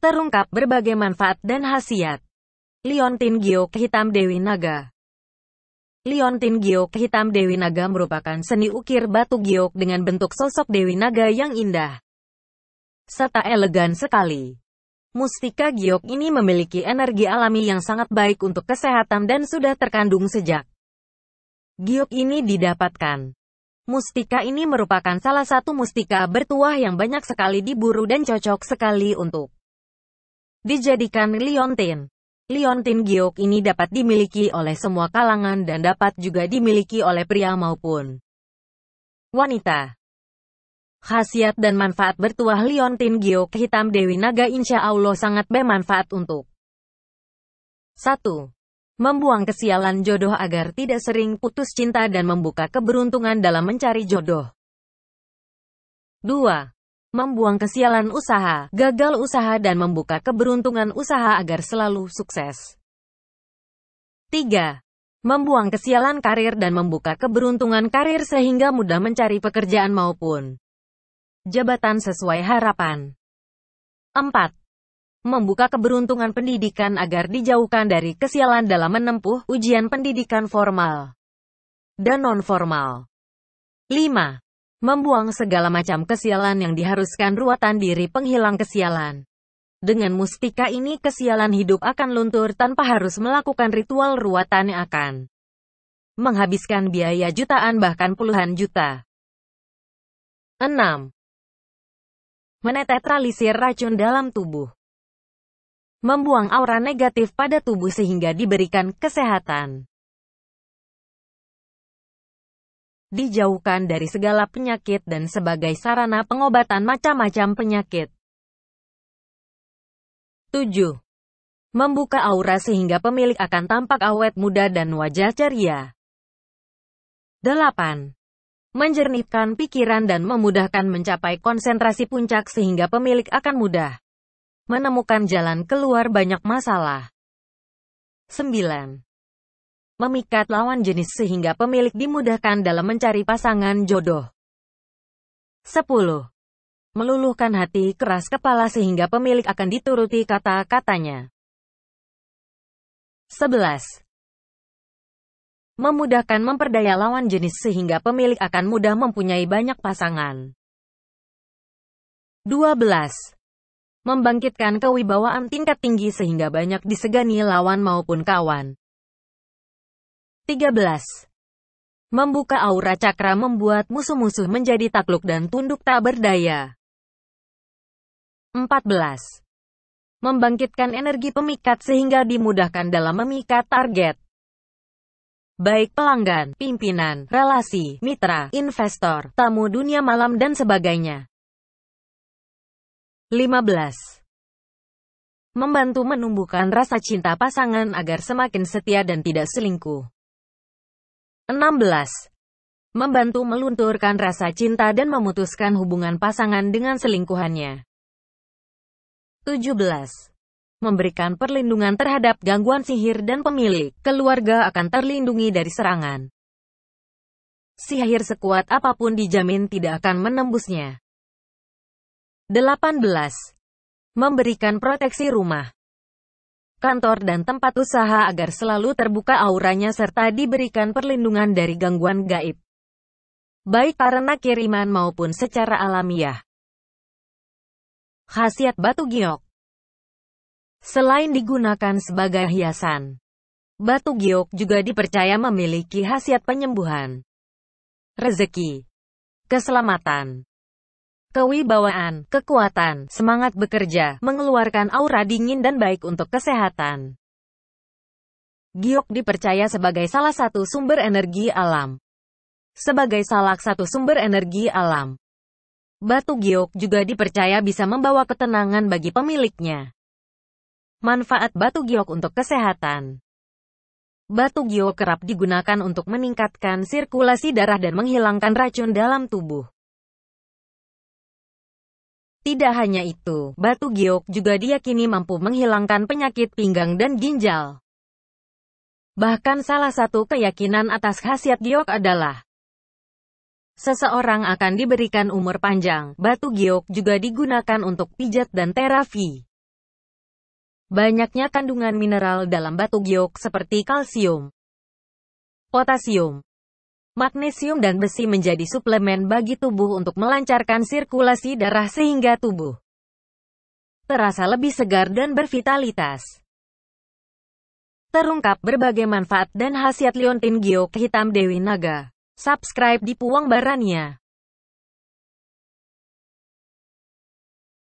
terungkap berbagai manfaat dan khasiat. Liontin Giok Hitam Dewi Naga Liontin Giok Hitam Dewi Naga merupakan seni ukir batu giok dengan bentuk sosok Dewi Naga yang indah, serta elegan sekali. Mustika Giok ini memiliki energi alami yang sangat baik untuk kesehatan dan sudah terkandung sejak Giok ini didapatkan. Mustika ini merupakan salah satu mustika bertuah yang banyak sekali diburu dan cocok sekali untuk dijadikan liontin. Liontin giok ini dapat dimiliki oleh semua kalangan dan dapat juga dimiliki oleh pria maupun wanita. Khasiat dan manfaat bertuah liontin giok hitam Dewi Naga insya Allah sangat bermanfaat untuk 1. Membuang kesialan jodoh agar tidak sering putus cinta dan membuka keberuntungan dalam mencari jodoh. 2 membuang kesialan usaha, gagal usaha dan membuka keberuntungan usaha agar selalu sukses. 3. Membuang kesialan karir dan membuka keberuntungan karir sehingga mudah mencari pekerjaan maupun jabatan sesuai harapan. 4. Membuka keberuntungan pendidikan agar dijauhkan dari kesialan dalam menempuh ujian pendidikan formal dan non-formal. 5 membuang segala macam kesialan yang diharuskan ruatan diri penghilang kesialan. Dengan mustika ini kesialan hidup akan luntur tanpa harus melakukan ritual ruatan yang akan menghabiskan biaya jutaan bahkan puluhan juta. 6. Menetralisir racun dalam tubuh. Membuang aura negatif pada tubuh sehingga diberikan kesehatan. dijauhkan dari segala penyakit dan sebagai sarana pengobatan macam-macam penyakit. 7. Membuka aura sehingga pemilik akan tampak awet muda dan wajah ceria. 8. Menjernihkan pikiran dan memudahkan mencapai konsentrasi puncak sehingga pemilik akan mudah menemukan jalan keluar banyak masalah. 9 memikat lawan jenis sehingga pemilik dimudahkan dalam mencari pasangan jodoh. 10. Meluluhkan hati keras kepala sehingga pemilik akan dituruti kata-katanya. 11. Memudahkan memperdaya lawan jenis sehingga pemilik akan mudah mempunyai banyak pasangan. 12 membangkitkan kewibawaan tingkat tinggi sehingga banyak disegani lawan maupun kawan. 13. Membuka aura cakra membuat musuh-musuh menjadi takluk dan tunduk tak berdaya. 14. Membangkitkan energi pemikat sehingga dimudahkan dalam memikat target. Baik pelanggan, pimpinan, relasi, mitra, investor, tamu dunia malam dan sebagainya. 15 membantu menumbuhkan rasa cinta pasangan agar semakin setia dan tidak selingkuh. 16. Membantu melunturkan rasa cinta dan memutuskan hubungan pasangan dengan selingkuhannya. 17 memberikan perlindungan terhadap gangguan sihir dan pemilik keluarga akan terlindungi dari serangan. Sihir sekuat apapun dijamin tidak akan menembusnya. 18. Memberikan proteksi rumah kantor dan tempat usaha agar selalu terbuka auranya serta diberikan perlindungan dari gangguan gaib. Baik karena kiriman maupun secara alamiah. Khasiat batu giok Selain digunakan sebagai hiasan, batu giok juga dipercaya memiliki khasiat penyembuhan, rezeki, keselamatan, kewibawaan, kekuatan, semangat bekerja, mengeluarkan aura dingin dan baik untuk kesehatan. Giok dipercaya sebagai salah satu sumber energi alam. Sebagai salah satu sumber energi alam, batu giok juga dipercaya bisa membawa ketenangan bagi pemiliknya. Manfaat batu giok untuk kesehatan Batu giok kerap digunakan untuk meningkatkan sirkulasi darah dan menghilangkan racun dalam tubuh. Tidak hanya itu, batu giok juga diyakini mampu menghilangkan penyakit pinggang dan ginjal. Bahkan salah satu keyakinan atas khasiat giok adalah seseorang akan diberikan umur panjang. Batu giok juga digunakan untuk pijat dan terapi. Banyaknya kandungan mineral dalam batu giok seperti kalsium, potasium, magnesium dan besi menjadi suplemen bagi tubuh untuk melancarkan sirkulasi darah sehingga tubuh terasa lebih segar dan bervitalitas. Terungkap berbagai manfaat dan khasiat liontin giok hitam Dewi Naga. Subscribe di Puang Barania.